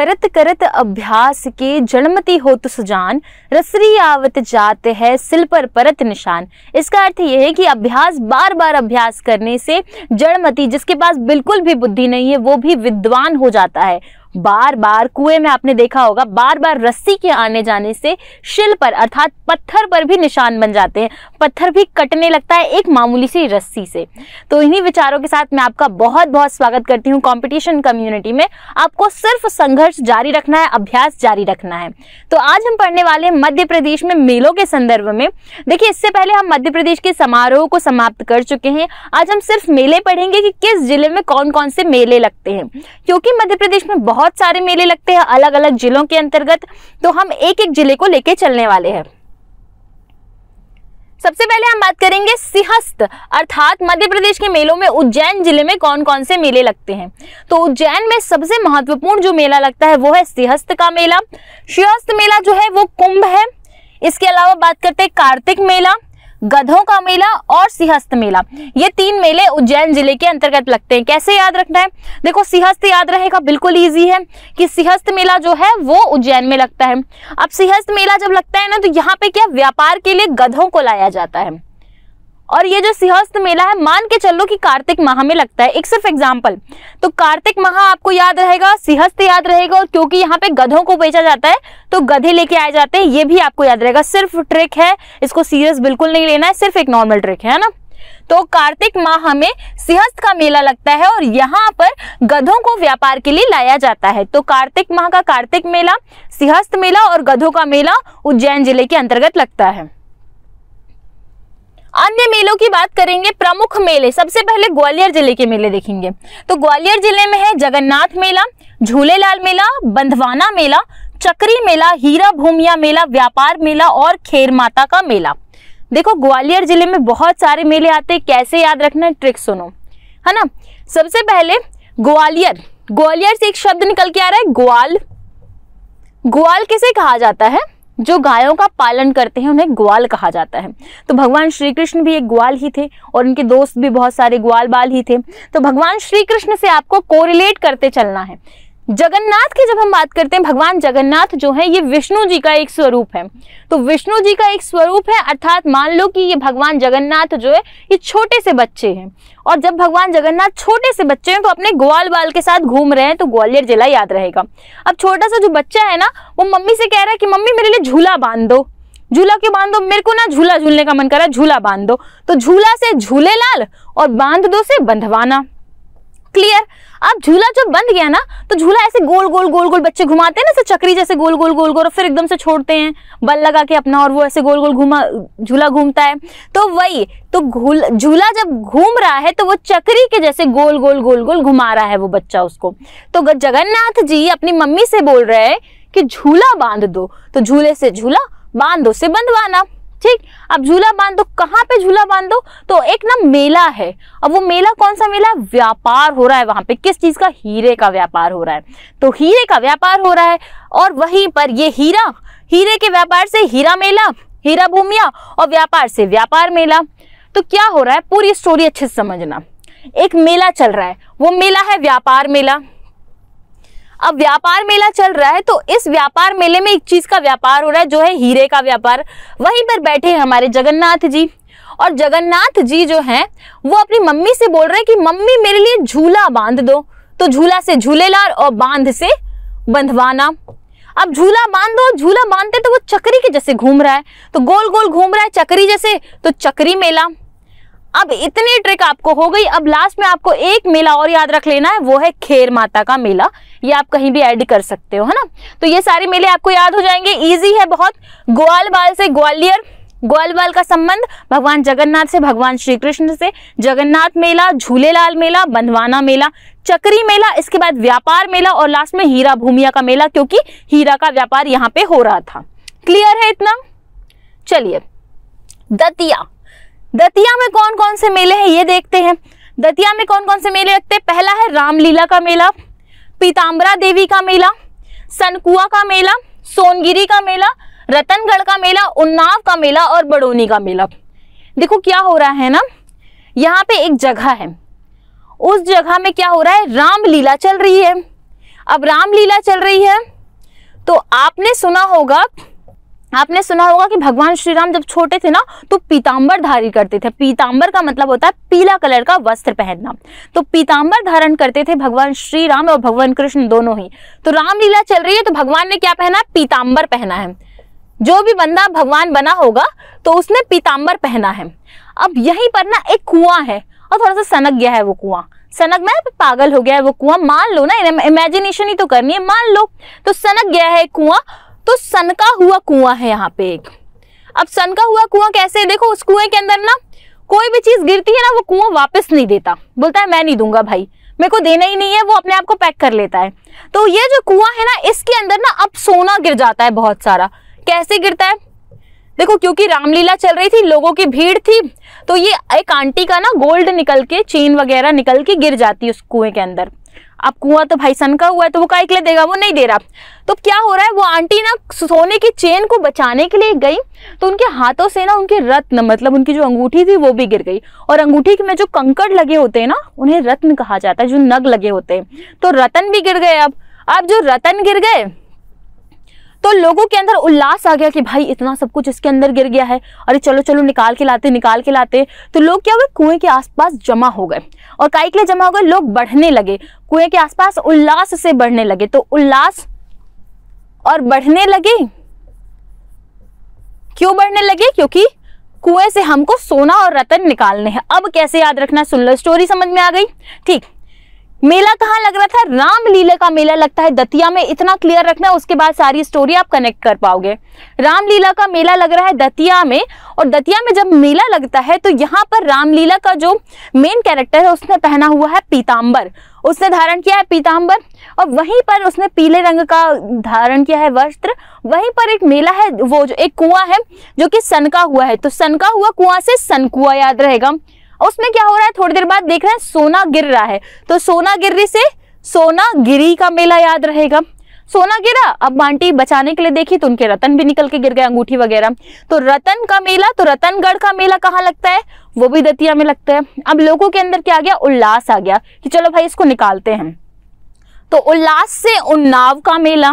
करत करत अभ्यास के जन्मती हो तो सुजान रसरी आवत जात है सिल पर परत निशान इसका अर्थ यह है कि अभ्यास बार बार अभ्यास करने से जड़मती जिसके पास बिल्कुल भी बुद्धि नहीं है वो भी विद्वान हो जाता है बार बार कुएं में आपने देखा होगा बार बार रस्सी के आने जाने से शिल पर अर्थात पत्थर पर भी निशान बन जाते हैं पत्थर भी कटने लगता है एक मामूली सी रस्सी से तो इन्हीं विचारों के साथ मैं आपका बहुत बहुत स्वागत करती हूँ कॉम्पिटिशन कम्युनिटी में आपको सिर्फ संघर्ष जारी रखना है अभ्यास जारी रखना है तो आज हम पढ़ने वाले हैं मध्य प्रदेश में मेलों के संदर्भ में देखिए इससे पहले हम मध्य प्रदेश के समारोह को समाप्त कर चुके हैं आज हम सिर्फ मेले पढ़ेंगे कि किस जिले में कौन कौन से मेले लगते हैं क्योंकि मध्य प्रदेश में बहुत बहुत सारे मेले लगते हैं अलग अलग जिलों के अंतर्गत तो हम एक एक जिले को लेके चलने वाले हैं सबसे पहले हम बात करेंगे सिहस्त अर्थात मध्य प्रदेश के मेलों में उज्जैन जिले में कौन कौन से मेले लगते हैं तो उज्जैन में सबसे महत्वपूर्ण जो मेला लगता है वो है सिहस्त का मेला सिंहस्थ मेला जो है वो कुंभ है इसके अलावा बात करते हैं कार्तिक मेला गधों का मेला और सिंहस्थ मेला ये तीन मेले उज्जैन जिले के अंतर्गत लगते हैं कैसे याद रखना है देखो सिंहस्थ याद रहेगा बिल्कुल ईजी है कि सिंहस्थ मेला जो है वो उज्जैन में लगता है अब सिंहस्थ मेला जब लगता है ना तो यहाँ पे क्या व्यापार के लिए गधों को लाया जाता है और ये जो सिंहस्थ मेला है मान के चलो कि कार्तिक माह में लगता है एक सिर्फ एग्जाम्पल तो कार्तिक माह आपको याद रहेगा सिंहस्थ याद रहेगा और क्योंकि यहाँ पे गधों को बेचा जाता है तो गधे लेके आए जाते हैं ये भी आपको याद रहेगा सिर्फ ट्रिक है इसको सीरियस बिल्कुल नहीं लेना है सिर्फ एक नॉर्मल ट्रिक है ना तो कार्तिक माह में सिंहस्थ का मेला लगता है और यहाँ पर गधों को व्यापार के लिए लाया जाता है तो कार्तिक माह का कार्तिक मेला सिंहस्थ मेला और गधों का मेला उज्जैन जिले के अंतर्गत लगता है अन्य मेलों की बात करेंगे प्रमुख मेले सबसे पहले ग्वालियर जिले के मेले देखेंगे तो ग्वालियर जिले में है जगन्नाथ मेला झूलेलाल मेला बंधवाना मेला चक्री मेला हीरा भूमिया मेला व्यापार मेला और खेर माता का मेला देखो ग्वालियर जिले में बहुत सारे मेले आते हैं कैसे याद रखना है ट्रिक सुनो है ना सबसे पहले ग्वालियर ग्वालियर से एक शब्द निकल के आ रहा है ग्वाल ग्वाल किसे कहा जाता है जो गायों का पालन करते हैं उन्हें ग्वाल कहा जाता है तो भगवान श्री कृष्ण भी एक ग्वाल ही थे और उनके दोस्त भी बहुत सारे ग्वाल बाल ही थे तो भगवान श्री कृष्ण से आपको कोरिलेट करते चलना है जगन्नाथ की जब हम बात करते हैं भगवान जगन्नाथ जो है ये विष्णु जी का एक स्वरूप है तो विष्णु जी का एक स्वरूप है अर्थात मान लो कि ये भगवान जगन्नाथ जो है ये छोटे से बच्चे हैं और जब भगवान जगन्नाथ छोटे से बच्चे हैं तो अपने ग्वाल बाल के साथ घूम रहे हैं तो ग्वालियर जिला याद रहेगा अब छोटा सा जो बच्चा है ना वो मम्मी से कह रहा है कि मम्मी मेरे लिए झूला बांध दो झूला क्यों बांध दो मेरे को ना झूला झूलने का मन कर रहा है झूला बांध दो तो झूला से झूले लाल और बांध दो से बंधवाना क्लियर अब झूला जब बंद गया ना तो झूला ऐसे गोल गोल गोल गोल बच्चे घुमाते हैं ना ऐसे चक्री जैसे गोल गोल गोल गोल और फिर एकदम से छोड़ते हैं बल लगा के अपना और वो ऐसे गोल गोल घुमा झूला घूमता है तो वही तो झूला जब घूम रहा है तो वो चक्री के जैसे गोल गोल गोल गोल घुमा रहा है वो बच्चा उसको तो जगन्नाथ जी अपनी मम्मी से बोल रहे हैं कि झूला बांध दो तो झूले से झूला बांधो से बंधवाना ठीक अब झूला बांध दो कहाँ पे झूला बांध दो तो एक ना मेला है अब वो मेला कौन सा मेला व्यापार हो रहा है वहां पे किस चीज का हीरे का व्यापार हो रहा है तो हीरे का व्यापार हो रहा है और वहीं पर ये हीरा हीरे के व्यापार से हीरा मेला हीरा भूमिया और व्यापार से व्यापार मेला तो क्या हो रहा है पूरी स्टोरी अच्छे से समझना एक मेला चल रहा है वो मेला है व्यापार मेला अब व्यापार मेला चल रहा है तो इस व्यापार मेले में एक चीज का व्यापार हो रहा है जो है हीरे का व्यापार वहीं पर बैठे हैं हमारे जगन्नाथ जी और जगन्नाथ जी जो हैं वो अपनी मम्मी से बोल रहे हैं कि मम्मी मेरे लिए झूला बांध दो तो झूला से झूले ला और बांध से बंधवाना अब झूला बांध दो झूला बांधते तो वो चक्री के जैसे घूम रहा है तो गोल गोल घूम रहा है चक्री जैसे तो चक्री मेला अब इतनी ट्रिक आपको हो गई अब लास्ट में आपको एक मेला और याद रख लेना है वो है खेर माता का मेला ये आप कहीं भी ऐड कर सकते हो है ना तो ये सारे मेले आपको याद हो जाएंगे इजी है बहुत ग्वालबाल से ग्वालियर ग्वाल बाल का संबंध भगवान जगन्नाथ से भगवान श्री कृष्ण से जगन्नाथ मेला झूलेलाल मेला बंधवाना मेला चक्री मेला इसके बाद व्यापार मेला और लास्ट में हीरा भूमिया का मेला क्योंकि हीरा का व्यापार यहाँ पे हो रहा था क्लियर है इतना चलिए दतिया दतिया में कौन कौन से मेले हैं ये देखते हैं दतिया में कौन कौन से मेले लगते हैं पहला है रामलीला का मेला पीताम्बरा देवी का मेला सनकुआ का मेला सोनगिरी का मेला रतनगढ़ का मेला उन्नाव का मेला और बड़ोनी का मेला देखो क्या हो रहा है ना यहाँ पे एक जगह है उस जगह में क्या हो रहा है रामलीला चल रही है अब रामलीला चल रही है तो आपने सुना होगा आपने सुना होगा कि भगवान श्री राम जब छोटे थे ना तो पीताम्बर धारी करते थे पीताम्बर का मतलब होता है पीला कलर का वस्त्र पहनना तो पीताम्बर धारण करते थे भगवान श्री राम और भगवान कृष्ण दोनों ही तो रामलीला चल रही है तो भगवान ने क्या पहना है पीताम्बर पहना है जो भी बंदा भगवान बना होगा तो उसने पीताम्बर पहना है अब यहीं पर ना एक कुआं है और थोड़ा सा सनक गया है वो कुआं सनक में पागल हो गया है वो कुआं मान लो ना इमेजिनेशन ही तो करनी है मान लो तो सनक गया है कुआं तो सनका हुआ कुआं है यहाँ पे एक अब सनका हुआ कुआं कैसे देखो उस कुएं के अंदर ना कोई भी चीज गिरती है ना वो कुआं वापस नहीं देता बोलता है मैं नहीं दूंगा भाई मेरे को देना ही नहीं है वो अपने आप को पैक कर लेता है तो ये जो कुआं है ना इसके अंदर ना अब सोना गिर जाता है बहुत सारा कैसे गिरता है देखो क्योंकि रामलीला चल रही थी लोगों की भीड़ थी तो ये एक आंटी का ना गोल्ड निकल के चेन वगैरह निकल के गिर जाती है उस कुएं के अंदर अब कुआं तो भाई सन का हुआ है तो वो काय के लिए देगा वो नहीं दे रहा तो क्या हो रहा है वो आंटी ना सोने की चेन को बचाने के लिए गई तो उनके हाथों से ना उनके रत्न मतलब उनकी जो अंगूठी थी वो भी गिर गई और अंगूठी में जो कंकड़ लगे होते हैं ना उन्हें रत्न कहा जाता है जो नग लगे होते हैं तो रतन भी गिर गए अब अब जो रतन गिर गए तो लोगों के अंदर उल्लास आ गया कि भाई इतना सब कुछ इसके अंदर गिर गया है अरे चलो चलो निकाल के लाते निकाल के लाते तो लोग क्या हुए कुएं के आसपास जमा हो गए और काय के लिए जमा हो गए लोग बढ़ने लगे कुएं के आसपास उल्लास से बढ़ने लगे तो उल्लास और बढ़ने लगे क्यों बढ़ने लगे क्योंकि कुएं से हमको सोना और रतन निकालने हैं अब कैसे याद रखना सुन लो स्टोरी समझ में आ गई ठीक मेला कहाँ लग रहा था रामलीला का मेला लगता है दतिया में इतना क्लियर रखना उसके बाद सारी स्टोरी आप कनेक्ट कर पाओगे रामलीला का मेला लग रहा है दतिया में और दतिया में जब मेला लगता है तो यहाँ पर रामलीला का जो मेन कैरेक्टर है उसने पहना हुआ है पीताम्बर उसने धारण किया है पीताम्बर और वहीं पर उसने पीले रंग का धारण किया है वस्त्र वहीं पर एक मेला है वो जो एक कुआं है जो कि सनका हुआ है तो सनका हुआ कुआं से सनकुआ याद रहेगा उसमें क्या हो रहा है थोड़ी देर बाद देख रहे हैं सोना गिर रहा है तो सोना गिर से सोना गिरी का मेला याद रहेगा सोना गिरा अब बांटी बचाने के लिए देखी तो उनके रतन भी निकल के गिर गए अंगूठी वगैरह तो रतन का मेला तो रतनगढ़ का मेला कहाँ लगता है वो भी दतिया में लगता है अब लोगों के अंदर क्या आ गया उल्लास आ गया कि चलो भाई इसको निकालते हैं तो उल्लास से उन्नाव का मेला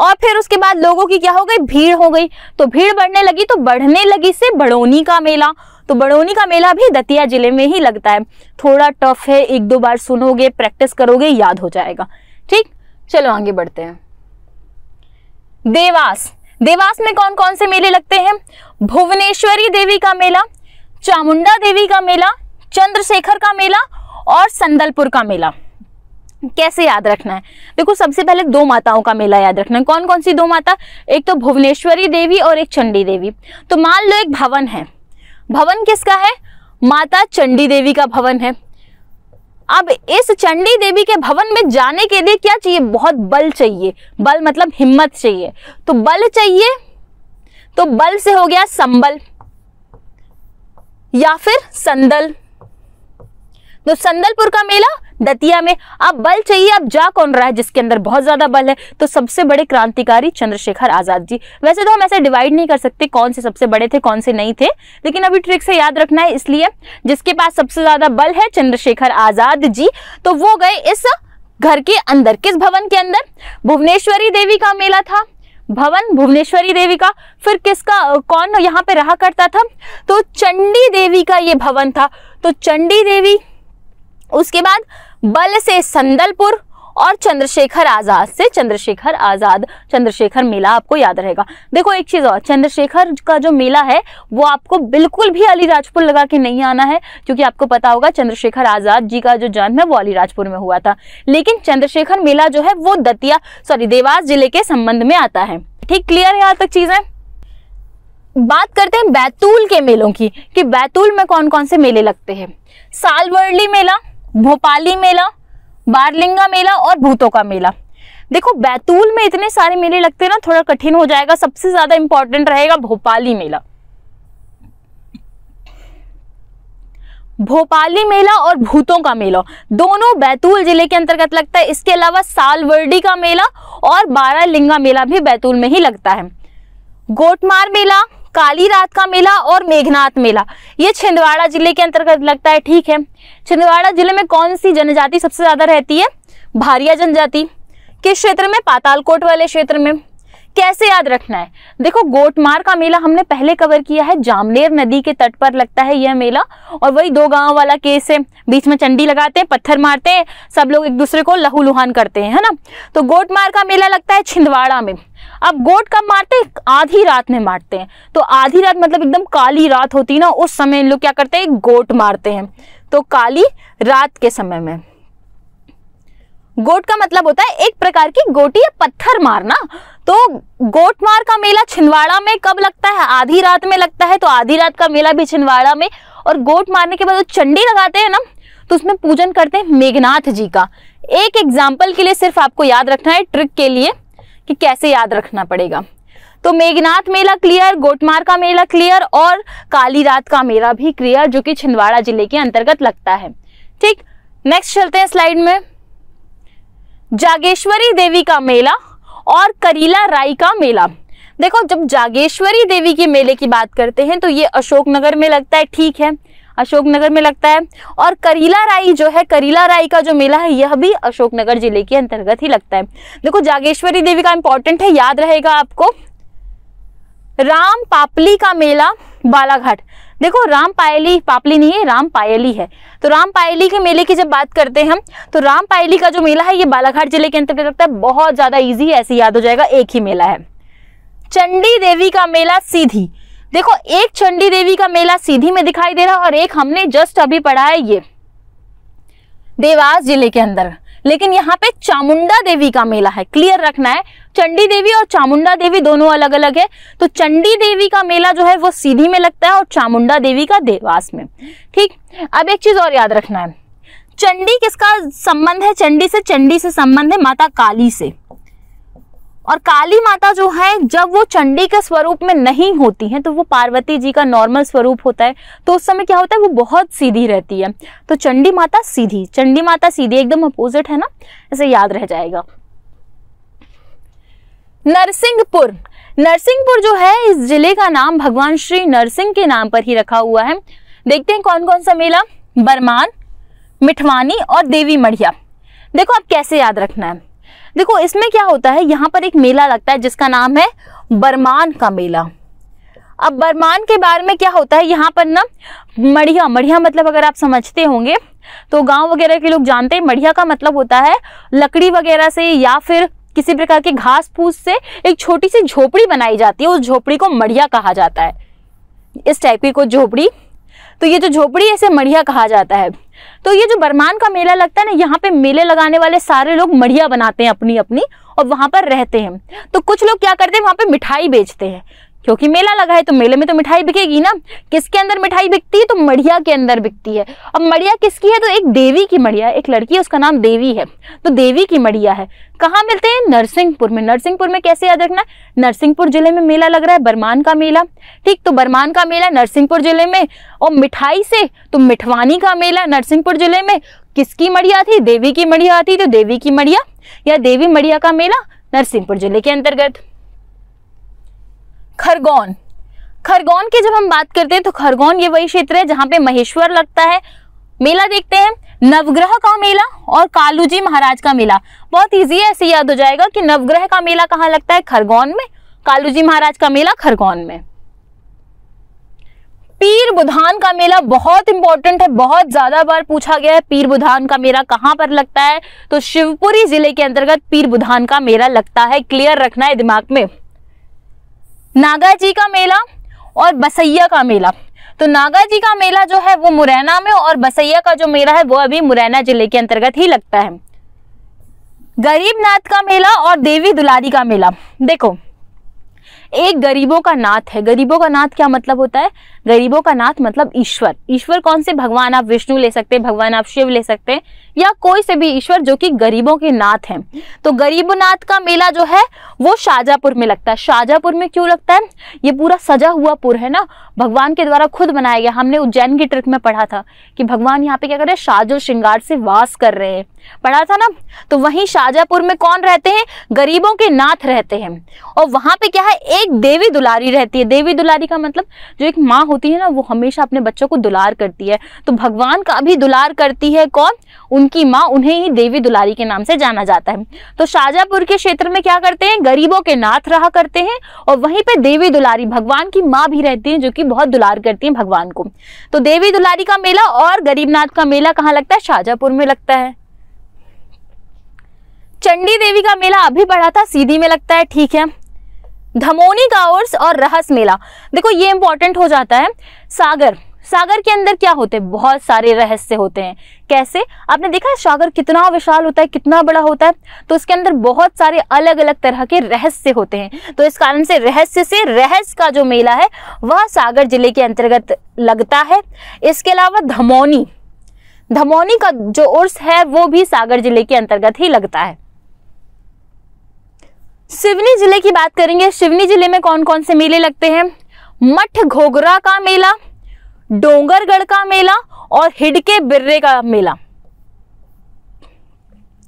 और फिर उसके बाद लोगों की क्या हो गई भीड़ हो गई तो भीड़ बढ़ने लगी तो बढ़ने लगी से बड़ोनी का मेला तो बड़ोनी का मेला भी दतिया जिले में ही लगता है थोड़ा टफ है एक दो बार सुनोगे प्रैक्टिस करोगे याद हो जाएगा ठीक चलो आगे बढ़ते हैं देवास देवास में कौन कौन से मेले लगते हैं भुवनेश्वरी देवी का मेला चामुंडा देवी का मेला चंद्रशेखर का मेला और संदलपुर का मेला कैसे याद रखना है देखो सबसे पहले दो माताओं का मेला याद रखना है कौन कौन सी दो माता एक तो भुवनेश्वरी देवी और एक चंडी देवी तो मान लो एक भवन है भवन किसका है माता चंडी देवी का भवन है अब इस चंडी देवी के भवन में जाने के लिए क्या चाहिए बहुत बल चाहिए बल मतलब हिम्मत चाहिए तो बल चाहिए तो बल से हो गया संबल या फिर संदल तो संदलपुर का मेला दतिया में अब बल चाहिए अब जा कौन रहा है जिसके अंदर बहुत ज्यादा बल है तो सबसे बड़े क्रांतिकारी चंद्रशेखर आजाद जी वैसे तो हम ऐसे डिवाइड नहीं कर सकते कौन से सबसे बड़े थे कौन से नहीं थे लेकिन अभी ट्रिक से याद रखना है इसलिए जिसके पास सबसे ज्यादा बल है चंद्रशेखर आजाद जी तो वो गए इस घर के अंदर किस भवन के अंदर भुवनेश्वरी देवी का मेला था भवन भुवनेश्वरी देवी का फिर किसका कौन यहाँ पे रहा करता था तो चंडी देवी का ये भवन था तो चंडी देवी उसके बाद बल से संदलपुर और चंद्रशेखर आजाद से चंद्रशेखर आजाद चंद्रशेखर मेला आपको याद रहेगा देखो एक चीज और चंद्रशेखर का जो मेला है वो आपको बिल्कुल भी अलीराजपुर लगा के नहीं आना है क्योंकि आपको पता होगा चंद्रशेखर आजाद जी का जो जन्म है वो अलीराजपुर में हुआ था लेकिन चंद्रशेखर मेला जो है वो दतिया सॉरी देवास जिले के संबंध में आता है ठीक क्लियर है यहाँ तक चीजें बात करते हैं बैतूल के मेलों की कि बैतूल में कौन कौन से मेले लगते हैं सालवर्ली मेला भोपाली मेला बारलिंगा मेला और भूतों का मेला देखो बैतूल में इतने सारे मेले लगते हैं ना थोड़ा कठिन हो जाएगा सबसे ज्यादा इंपॉर्टेंट रहेगा भोपाली मेला भोपाली मेला और भूतों का मेला दोनों बैतूल जिले के अंतर्गत लगता है इसके अलावा सालवर्डी का मेला और बारालिंगा मेला भी बैतूल में ही लगता है गोटमार मेला काली रात का मेला और मेघनाथ मेला ये छिंदवाड़ा जिले के अंतर्गत लगता है ठीक है छिंदवाड़ा जिले में कौन सी जनजाति सबसे ज़्यादा रहती है भारिया जनजाति किस क्षेत्र में पातालकोट वाले क्षेत्र में कैसे याद रखना है देखो गोटमार का मेला हमने पहले कवर किया है जामनेर नदी के तट पर लगता है यह मेला और वही दो गांव वाला केस है बीच में चंडी लगाते हैं पत्थर मारते हैं सब लोग एक दूसरे को लहू लुहान करते हैं है ना तो गोटमार का मेला लगता है छिंदवाड़ा में अब गोट कब मारते हैं आधी रात में मारते हैं तो आधी रात मतलब एकदम काली रात होती है ना उस समय इन लोग क्या करते हैं गोट मारते हैं तो काली रात के समय में गोट का मतलब होता है एक प्रकार की गोटी या पत्थर मारना तो गोट मार का मेला छिंदवाड़ा में कब लगता है आधी रात में लगता है तो आधी रात का मेला भी छिंदवाड़ा में और गोट मारने के बाद वो चंडी लगाते हैं ना तो उसमें पूजन करते हैं मेघनाथ जी का एक एग्जाम्पल के लिए सिर्फ आपको याद रखना है ट्रिक के लिए कि कैसे याद रखना पड़ेगा तो मेघनाथ मेला क्लियर गोटमार का मेला क्लियर और काली रात का मेला भी क्लियर जो कि छिंदवाड़ा जिले के अंतर्गत लगता है ठीक नेक्स्ट चलते हैं स्लाइड में जागेश्वरी देवी का मेला और करीला राई का मेला देखो जब जागेश्वरी देवी के मेले की बात करते हैं तो ये अशोकनगर में लगता है ठीक है अशोकनगर में लगता है और करीला राई जो है करीला राई का जो मेला है यह भी अशोकनगर जिले के अंतर्गत ही लगता है देखो जागेश्वरी देवी का इंपॉर्टेंट है याद रहेगा आपको राम पापली का मेला बालाघाट देखो राम पायली पापली नहीं है राम पायली है तो राम पायली के मेले की जब बात करते हैं हम तो राम पायली का जो मेला है ये बालाघाट जिले के अंतर्गत लगता है बहुत ज़्यादा ईजी ऐसे याद हो जाएगा एक ही मेला है चंडी देवी का मेला सीधी देखो एक चंडी देवी का मेला सीधी में दिखाई दे रहा और एक हमने जस्ट अभी पढ़ा है ये देवास जिले के अंदर लेकिन यहाँ पे चामुंडा देवी का मेला है क्लियर रखना है चंडी देवी और चामुंडा देवी दोनों अलग अलग है तो चंडी देवी का मेला जो है वो सीधी में लगता है और चामुंडा देवी का देवास में ठीक अब एक चीज और याद रखना है चंडी किसका संबंध है चंडी से चंडी से संबंध है माता काली से और काली माता जो है जब वो चंडी के स्वरूप में नहीं होती हैं तो वो पार्वती जी का नॉर्मल स्वरूप होता है तो उस समय क्या होता है वो बहुत सीधी रहती है तो चंडी माता सीधी चंडी माता सीधी एकदम अपोजिट है ना ऐसे याद रह जाएगा नरसिंहपुर नरसिंहपुर जो है इस जिले का नाम भगवान श्री नरसिंह के नाम पर ही रखा हुआ है देखते हैं कौन कौन सा मेला बरमान मिठवानी और देवी मढ़िया देखो आप कैसे याद रखना है देखो इसमें क्या होता है यहाँ पर एक मेला लगता है जिसका नाम है बरमान का मेला अब बरमान के बारे में क्या होता है यहाँ पर ना मढ़िया मढ़िया मतलब अगर आप समझते होंगे तो गांव वगैरह के लोग जानते हैं मढ़िया का मतलब होता है लकड़ी वगैरह से या फिर किसी प्रकार के घास फूस से एक छोटी सी झोपड़ी बनाई जाती है उस झोपड़ी को मढ़िया कहा जाता है इस टाइप की कुछ झोपड़ी तो ये जो झोपड़ी है इसे मढ़िया कहा जाता है तो ये जो बरमान का मेला लगता है ना यहाँ पे मेले लगाने वाले सारे लोग मढ़िया बनाते हैं अपनी अपनी और वहां पर रहते हैं तो कुछ लोग क्या करते हैं वहां पे मिठाई बेचते हैं क्योंकि मेला लगा है तो मेले में तो मिठाई बिकेगी ना किसके अंदर मिठाई बिकती है तो मढ़िया के अंदर बिकती है अब मढ़िया किसकी है तो एक देवी की मढ़िया एक लड़की है उसका नाम देवी है तो देवी की मढ़िया है कहाँ मिलते हैं नरसिंहपुर में नरसिंहपुर में कैसे याद रखना नरसिंहपुर जिले में मेला लग रहा है बरमान का मेला ठीक तो बरमान का मेला नरसिंहपुर जिले में और मिठाई से तो मिठवानी का मेला नरसिंहपुर जिले में किसकी मढ़िया थी देवी की मढ़िया थी तो देवी की मढ़िया या देवी मढ़िया का मेला नरसिंहपुर जिले के अंतर्गत खरगोन खरगोन की जब हम बात करते हैं तो खरगोन ये वही क्षेत्र है जहां पे महेश्वर लगता है मेला देखते हैं नवग्रह का मेला और कालू जी महाराज का मेला बहुत इजी है ऐसे याद हो जाएगा कि नवग्रह का मेला कहाँ लगता है खरगोन में कालू जी महाराज का मेला खरगोन में पीर बुधान का मेला बहुत इंपॉर्टेंट है बहुत ज्यादा बार पूछा गया है पीर बुधान का मेला कहाँ पर लगता है तो शिवपुरी जिले के अंतर्गत पीर बुधान का मेला लगता है क्लियर रखना है दिमाग में नागा जी का मेला और बसैया का मेला तो नागा जी का मेला जो है वो मुरैना में और बसैया का जो मेला है वो अभी मुरैना जिले के अंतर्गत ही लगता है गरीबनाथ का मेला और देवी दुलारी का मेला देखो एक गरीबों का नाथ है गरीबों का नाथ क्या मतलब होता है गरीबों का नाथ मतलब ईश्वर ईश्वर कौन से भगवान आप विष्णु ले सकते हैं भगवान आप शिव ले सकते हैं या कोई से भी ईश्वर जो कि गरीबों के नाथ हैं तो गरीब नाथ का मेला जो है वो शाहजहापुर में लगता है शाहजहापुर में क्यों लगता है ये पूरा सजा हुआ पुर है ना भगवान के द्वारा खुद बनाया गया हमने उज्जैन की ट्रिक में पढ़ा था कि भगवान यहाँ पे क्या कर रहे हैं शाजो श्रृंगार से वास कर रहे हैं पढ़ा था ना तो वहीं शाहजहापुर में कौन रहते हैं गरीबों के नाथ रहते हैं और वहां पे क्या है एक देवी दुलारी रहती है देवी दुलारी का मतलब जो एक माँ होती है ना वो हमेशा अपने बच्चों को दुलार करती है तो भगवान का भी दुलार करती है कौन उनकी माँ उन्हें ही देवी दुलारी के नाम से जाना जाता है तो शाजापुर के क्षेत्र में क्या करते हैं गरीबों के नाथ रहा करते हैं और वहीं पर देवी दुलारी भगवान की माँ भी रहती है जो कि बहुत दुलार करती है भगवान को तो देवी दुलारी का मेला और गरीबनाथ का मेला कहाँ लगता है शाजापुर में लगता है चंडी देवी का मेला अभी बढ़ा था सीधी में लगता है ठीक है धमोनी गावर्स और रहस मेला देखो ये इंपॉर्टेंट हो जाता है सागर सागर के अंदर क्या होते हैं बहुत सारे रहस्य होते हैं कैसे आपने देखा है सागर कितना विशाल होता है कितना बड़ा होता है तो उसके अंदर बहुत सारे अलग अलग तरह के रहस्य होते हैं तो इस कारण से रहस्य से रहस्य का जो मेला है वह सागर जिले के अंतर्गत लगता है इसके अलावा धमौनी धमौनी का जो उर्स है वो भी सागर जिले के अंतर्गत ही लगता है सिवनी जिले की बात करेंगे सिवनी जिले में कौन कौन से मेले लगते हैं मठ घोगरा का मेला डोंगरगढ़ का मेला और हिडके बिर्रे का मेला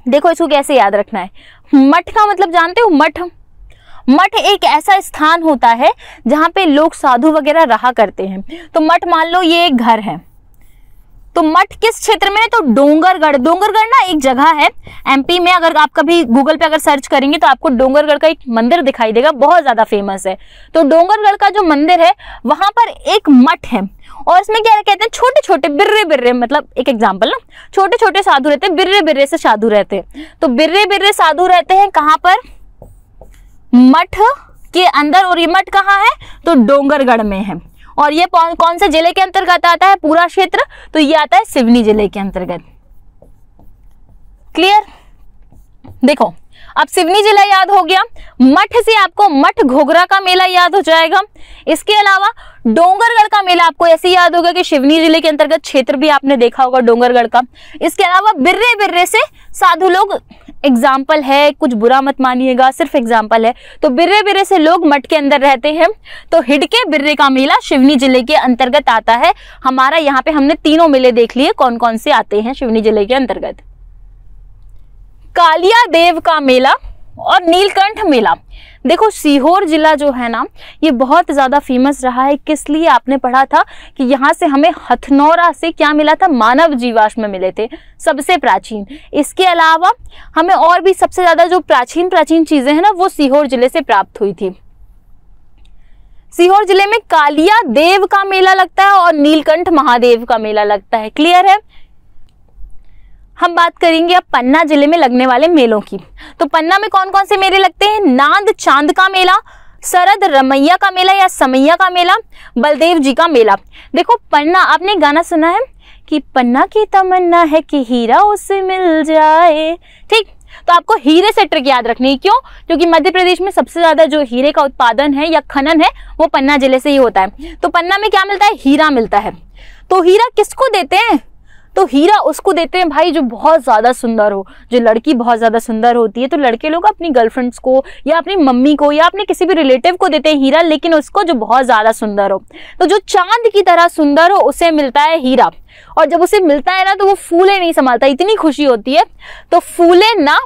देखो इसको कैसे याद रखना है मठ का मतलब जानते हो मठ मठ एक ऐसा स्थान होता है जहां पे लोग साधु वगैरह रहा करते हैं तो मठ मान लो ये एक घर है तो मठ किस क्षेत्र में है तो डोंगरगढ़ डोंगरगढ़ ना एक जगह है एमपी में अगर आप कभी गूगल पे अगर सर्च करेंगे तो आपको डोंगरगढ़ का एक मंदिर दिखाई देगा बहुत ज्यादा फेमस है तो डोंगरगढ़ का जो मंदिर है वहां पर एक मठ है और इसमें क्या कहते हैं छोटे छोटे बिर्रे बिर्रे मतलब एक एग्जाम्पल ना छोटे छोटे साधु रहते हैं बिर्रे बिर्रे से साधु रहते हैं तो बिर्रे बिर्रे साधु रहते हैं कहाँ पर मठ के अंदर और ये मठ कहाँ है तो डोंगरगढ़ में है और ये कौन कौन से जिले के अंतर्गत आता है पूरा क्षेत्र तो ये आता है सिवनी जिले के अंतर्गत क्लियर देखो अब सिवनी जिला याद हो गया मठ से आपको मठ घोघरा का मेला याद हो जाएगा इसके अलावा डोंगरगढ़ का मेला आपको ऐसे याद होगा कि शिवनी जिले के अंतर्गत क्षेत्र भी आपने देखा होगा डोंगरगढ़ का इसके अलावा बिर्रे बिर्रे से साधु लोग एग्जाम्पल है कुछ बुरा मत मानिएगा सिर्फ एग्जाम्पल है तो बिर्रे बिर्रे से लोग मठ के अंदर रहते हैं तो हिडके बिर्रे का मेला शिवनी जिले के अंतर्गत आता है हमारा यहाँ पे हमने तीनों मेले देख लिए कौन कौन से आते हैं शिवनी जिले के अंतर्गत कालिया देव का मेला और नीलकंठ मेला देखो सीहोर जिला जो है ना ये बहुत ज़्यादा फेमस रहा है किस लिए आपने पढ़ा था कि यहाँ से हमें हथनौरा से क्या मिला था मानव जीवाश्म मिले थे सबसे प्राचीन इसके अलावा हमें और भी सबसे ज़्यादा जो प्राचीन प्राचीन चीज़ें हैं ना वो सीहोर जिले से प्राप्त हुई थी सीहोर जिले में कालिया देव का मेला लगता है और नीलकंठ महादेव का मेला लगता है क्लियर है हम बात करेंगे अब पन्ना जिले में लगने वाले मेलों की तो पन्ना में कौन कौन से मेले लगते हैं नांद चांद का मेला शरद रमैया का मेला या समैया का मेला बलदेव जी का मेला देखो पन्ना आपने गाना सुना है कि पन्ना की तमन्ना है कि हीरा उसे मिल जाए ठीक तो आपको हीरे से ट्रिक याद रखनी है क्यों क्योंकि मध्य प्रदेश में सबसे ज्यादा जो हीरे का उत्पादन है या खनन है वो पन्ना जिले से ही होता है तो पन्ना में क्या मिलता है हीरा मिलता है तो हीरा किसको देते हैं तो हीरा उसको देते हैं भाई जो बहुत ज़्यादा सुंदर हो जो लड़की बहुत ज़्यादा सुंदर होती है तो लड़के लोग अपनी गर्लफ्रेंड्स को या अपनी मम्मी को या अपने किसी भी रिलेटिव को देते हैं हीरा लेकिन उसको जो बहुत ज़्यादा सुंदर हो तो जो चांद की तरह सुंदर हो उसे मिलता है हीरा और जब उसे मिलता है ना तो वो फूले नहीं संभालता इतनी खुशी होती है तो फूले ना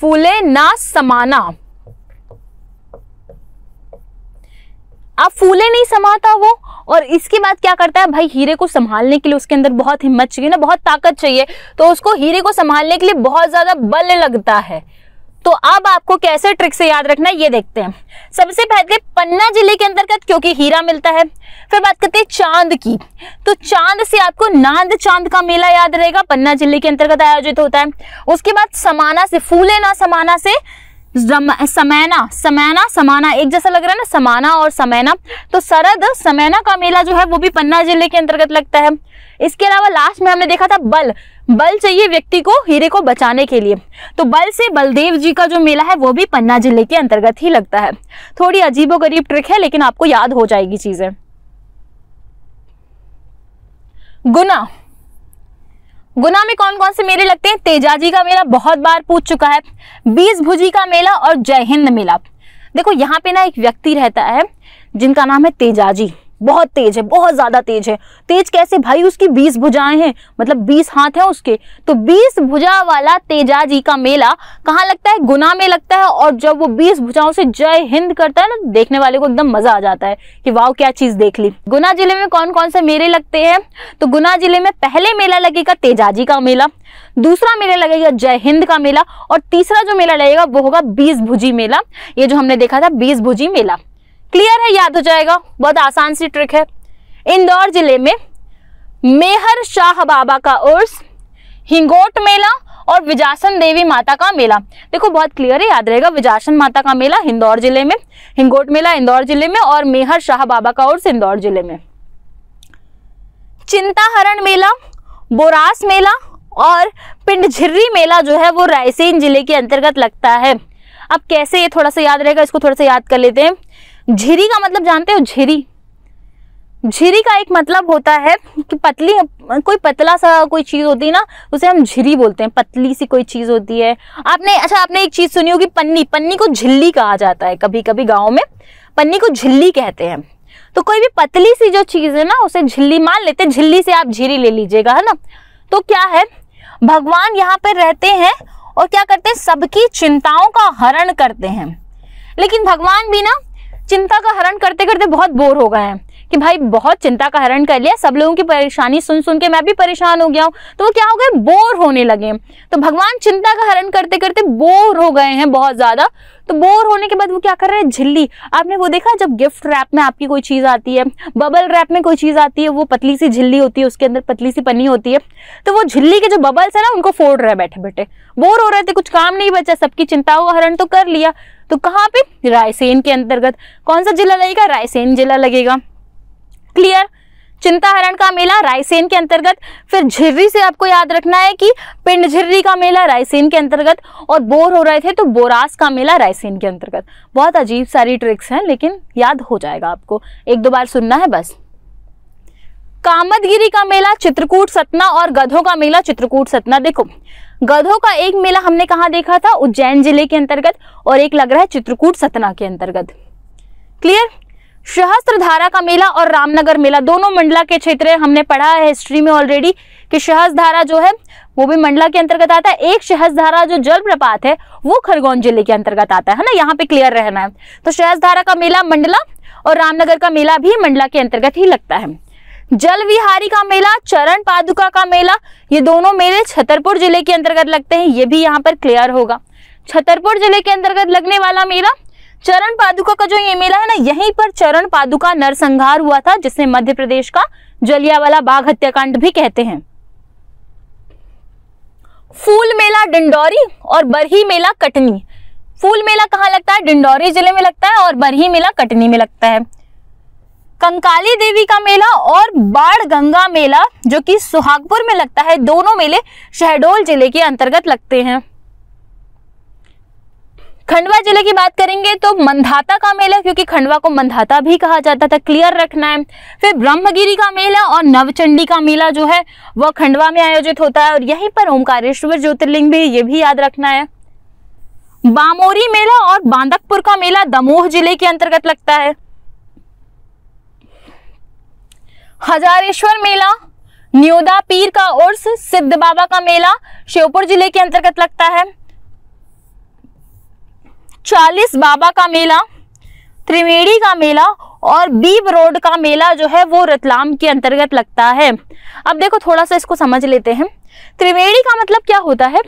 फूले ना समाना अब फूले नहीं समाता वो और इसके बाद क्या करता है भाई हीरे को संभालने के लिए उसके अंदर बहुत हिम्मत चाहिए ना बहुत ताकत चाहिए तो उसको हीरे को संभालने के लिए बहुत ज़्यादा बल लगता है तो अब आपको कैसे ट्रिक से याद रखना है ये देखते हैं सबसे पहले पन्ना जिले के अंतर्गत क्योंकि हीरा मिलता है फिर बात करते हैं चांद की तो चांद से आपको नांद चांद का मेला याद रहेगा पन्ना जिले के अंतर्गत आयोजित होता है उसके बाद समाना से फूले ना समाना से समैना समैना समाना एक जैसा लग रहा है ना समाना और समैना तो सरद समैना का मेला जो है वो भी पन्ना जिले के अंतर्गत लगता है इसके अलावा लास्ट में हमने देखा था बल बल चाहिए व्यक्ति को हीरे को बचाने के लिए तो बल से बलदेव जी का जो मेला है वो भी पन्ना जिले के अंतर्गत ही लगता है थोड़ी अजीबो गरीब ट्रिक है लेकिन आपको याद हो जाएगी चीजें गुना गुना में कौन कौन से मेले लगते हैं तेजाजी का मेला बहुत बार पूछ चुका है बीस भुजी का मेला और जय हिंद मेला देखो यहाँ पे ना एक व्यक्ति रहता है जिनका नाम है तेजाजी बहुत तेज है बहुत ज्यादा तेज है तेज कैसे भाई उसकी बीस भुजाएं हैं मतलब बीस हाथ है उसके तो बीस भुजा वाला तेजाजी का मेला कहाँ लगता है गुना में लगता है और जब वो बीस भुजाओं से जय हिंद करता है ना देखने वाले को एकदम मजा आ जाता है कि वाह क्या चीज देख ली गुना जिले में कौन कौन से मेले लगते हैं तो गुना जिले में पहले मेला लगेगा तेजाजी का मेला दूसरा मेला लगेगा जय हिंद का मेला और तीसरा जो मेला लगेगा वो होगा बीस भुजी मेला ये जो हमने देखा था बीस भुजी मेला क्लियर है याद हो जाएगा बहुत आसान सी ट्रिक है इंदौर जिले में मेहर शाह बाबा का उर्स हिंगोट मेला और विजासन देवी माता का मेला देखो बहुत क्लियर है याद रहेगा विजासन माता का मेला इंदौर जिले में हिंगोट मेला इंदौर जिले में और मेहर शाह बाबा का उर्स इंदौर जिले में चिंताहरण मेला बोरास मेला और पिंडझिर्री मेला जो है वो रायसेन जिले के अंतर्गत लगता है अब कैसे ये थोड़ा सा याद रहेगा इसको थोड़ा सा याद कर लेते हैं झिरी का मतलब जानते हो झिरी झिरी का एक मतलब होता है कि पतली कोई पतला सा कोई चीज़ होती है ना उसे हम झिरी बोलते हैं पतली सी कोई चीज़ होती है आपने अच्छा आपने एक चीज़ सुनी होगी पन्नी पन्नी को झिल्ली कहा जाता है कभी कभी गाँव में पन्नी को झिल्ली कहते हैं तो कोई भी पतली सी जो चीज़ है ना उसे झिल्ली मान लेते हैं झिल्ली से आप झिरी ले लीजिएगा है ना तो क्या है भगवान यहाँ पर रहते हैं और क्या करते हैं सबकी चिंताओं का हरण करते हैं लेकिन भगवान भी ना चिंता का हरण करते करते बहुत बोर हो गए हैं कि भाई बहुत चिंता का हरण कर लिया सब लोगों की परेशानी सुन सुन के मैं भी परेशान हो गया हूँ तो वो क्या हो गए बोर होने लगे तो भगवान चिंता का हरण करते करते बोर हो गए हैं बहुत ज्यादा तो बोर होने के बाद वो क्या कर रहे हैं झिल्ली आपने वो देखा जब गिफ्ट रैप में आपकी कोई चीज़ आती है बबल रैप में कोई चीज़ आती है वो पतली सी झिल्ली होती है उसके अंदर पतली सी पन्नी होती है तो वो झिल्ली के जो बबल्स है ना उनको फोड़ रहे बैठे बैठे बोर हो रहे थे कुछ काम नहीं बचा सबकी चिंताओं का हरण तो कर लिया तो कहाँ पे रायसेन के अंतर्गत कौन सा जिला लगेगा रायसेन जिला लगेगा क्लियर चिंता हरण का मेला रायसेन के अंतर्गत फिर झिर्री से आपको याद रखना है कि पिंड झिर्री का मेला रायसेन के अंतर्गत और बोर हो रहे थे तो बोरास का मेला रायसेन के अंतर्गत बहुत अजीब सारी ट्रिक्स हैं लेकिन याद हो जाएगा आपको एक दो बार सुनना है बस कामतगिरी का मेला चित्रकूट सतना और गधों का मेला चित्रकूट सतना देखो गधों का एक मेला हमने कहा देखा था उज्जैन जिले के अंतर्गत और एक लग रहा है चित्रकूट सतना के अंतर्गत क्लियर सहस्त्र धारा का मेला और रामनगर मेला दोनों मंडला के क्षेत्र हमने पढ़ा है हिस्ट्री में ऑलरेडी कि सहस धारा जो है वो भी मंडला के अंतर्गत आता है एक सहस धारा जो जलप्रपात है वो खरगोन जिले के अंतर्गत आता है ना यहाँ पे क्लियर रहना है तो सहस धारा का मेला मंडला और रामनगर का मेला भी मंडला के अंतर्गत ही लगता है जल विहारी का मेला चरण पादुका का मेला ये दोनों मेले छतरपुर जिले के अंतर्गत लगते हैं ये भी यहाँ पर क्लियर होगा छतरपुर जिले के अंतर्गत लगने वाला मेला चरण पादुका का जो ये मेला है ना यहीं पर चरण पादुका नरसंहार हुआ था जिसे मध्य प्रदेश का जलियावाला बाघ हत्याकांड भी कहते हैं फूल मेला डिंडौरी और बरही मेला कटनी फूल मेला कहाँ लगता है डिंडौरी जिले में लगता है और बरही मेला कटनी में लगता है कंकाली देवी का मेला और बाढ़ गंगा मेला जो कि सुहागपुर में लगता है दोनों मेले शहडोल जिले के अंतर्गत लगते हैं खंडवा जिले की बात करेंगे तो मंधाता का मेला क्योंकि खंडवा को मंधाता भी कहा जाता था क्लियर रखना है फिर ब्रह्मगिरी का मेला और नवचंडी का मेला जो है वह खंडवा में आयोजित होता है और यहीं पर ओमकारेश्वर ज्योतिर्लिंग भी ये भी याद रखना है बामोरी मेला और बांदकपुर का मेला दमोह जिले के अंतर्गत लगता है हजारेश्वर मेला न्योदा पीर का उर्स सिद्ध बाबा का मेला श्योपुर जिले के अंतर्गत लगता है चालीस बाबा का मेला त्रिवेणी का मेला और बीब रोड का मेला जो है वो रतलाम के अंतर्गत लगता है अब देखो थोड़ा सा इसको समझ लेते हैं त्रिवेणी का मतलब क्या होता है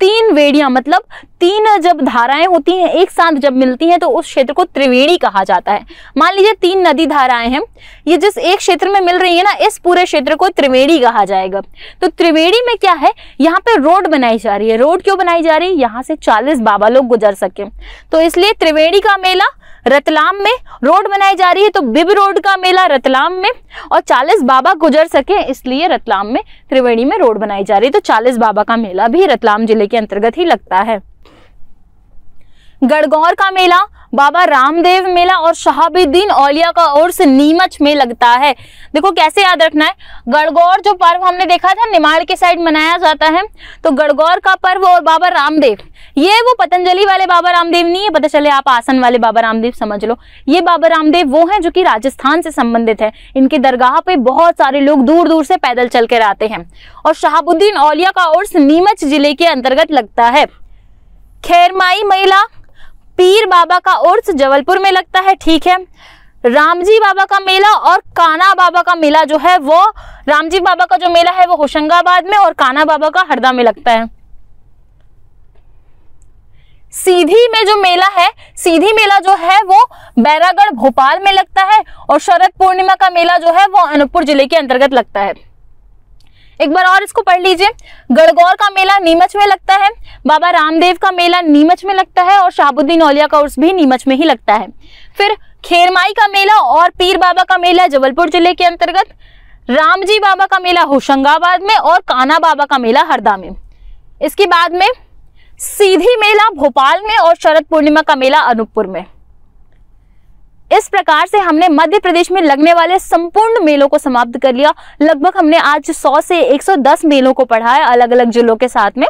तीन वेड़िया मतलब तीन जब धाराएं होती हैं एक साथ जब मिलती हैं तो उस क्षेत्र को त्रिवेणी कहा जाता है मान लीजिए तीन नदी धाराएं हैं ये जिस एक क्षेत्र में मिल रही है ना इस पूरे क्षेत्र को त्रिवेणी कहा जाएगा तो त्रिवेणी में क्या है यहाँ पे रोड बनाई जा रही है रोड क्यों बनाई जा रही है यहाँ से चालीस बाबा लोग गुजर सके तो इसलिए त्रिवेणी का मेला रतलाम में रोड बनाई जा रही है तो बिब रोड का मेला रतलाम में और चालीस बाबा गुजर सके इसलिए रतलाम में त्रिवेणी में रोड बनाई जा रही है तो चालीस बाबा का मेला भी रतलाम जिले के अंतर्गत ही लगता है गड़गौर का मेला बाबा रामदेव मेला और शहाबुद्दीन औलिया का उर्स नीमच में लगता है देखो कैसे याद रखना है गड़गौर जो पर्व हमने देखा था निमाड़ के साइड मनाया जाता है तो गड़गौर का पर्व और बाबा रामदेव ये वो पतंजलि वाले बाबा रामदेव नहीं है पता चले आप आसन वाले बाबा रामदेव समझ लो ये बाबा रामदेव वो हैं जो कि राजस्थान से संबंधित है इनके दरगाह पे बहुत सारे लोग दूर दूर से पैदल चल कर आते हैं और शहाबुद्दीन औलिया का उर्स नीमच जिले के अंतर्गत लगता है खैरमाई महिला पीर बाबा का उर्स जबलपुर में लगता है ठीक है रामजी बाबा का मेला और काना बाबा का मेला जो है वो रामजी बाबा का जो मेला है वो होशंगाबाद में और काना बाबा का हरदा में लगता है सीधी में जो मेला है सीधी मेला जो है वो बैरागढ़ भोपाल में लगता है और शरद पूर्णिमा का मेला जो है वो अनूपपुर जिले के अंतर्गत लगता है एक बार और इसको पढ़ लीजिए गड़गौर का मेला नीमच में लगता है बाबा रामदेव का मेला नीमच में लगता है और शाहबुद्दीन औलिया का उर्स भी नीमच में ही लगता है फिर खेरमाई का मेला और पीर बाबा का मेला जबलपुर जिले के अंतर्गत रामजी बाबा का मेला होशंगाबाद में और काना बाबा का मेला हरदा में इसके बाद में सीधी मेला भोपाल में और शरद पूर्णिमा का मेला अनूपपुर में इस प्रकार से हमने मध्य प्रदेश में लगने वाले संपूर्ण मेलों को समाप्त कर लिया लगभग हमने आज 100 से 110 मेलों को पढ़ा है अलग अलग जिलों के साथ में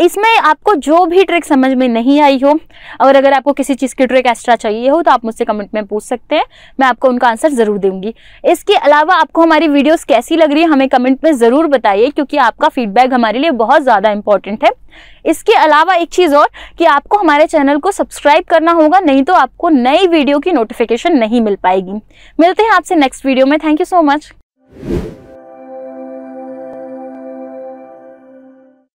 इसमें आपको जो भी ट्रिक समझ में नहीं आई हो और अगर आपको किसी चीज़ की ट्रिक एक्स्ट्रा चाहिए हो तो आप मुझसे कमेंट में पूछ सकते हैं मैं आपको उनका आंसर ज़रूर दूंगी इसके अलावा आपको हमारी वीडियोस कैसी लग रही है हमें कमेंट में ज़रूर बताइए क्योंकि आपका फीडबैक हमारे लिए बहुत ज़्यादा इंपॉर्टेंट है इसके अलावा एक चीज़ और कि आपको हमारे चैनल को सब्सक्राइब करना होगा नहीं तो आपको नई वीडियो की नोटिफिकेशन नहीं मिल पाएगी मिलते हैं आपसे नेक्स्ट वीडियो में थैंक यू सो मच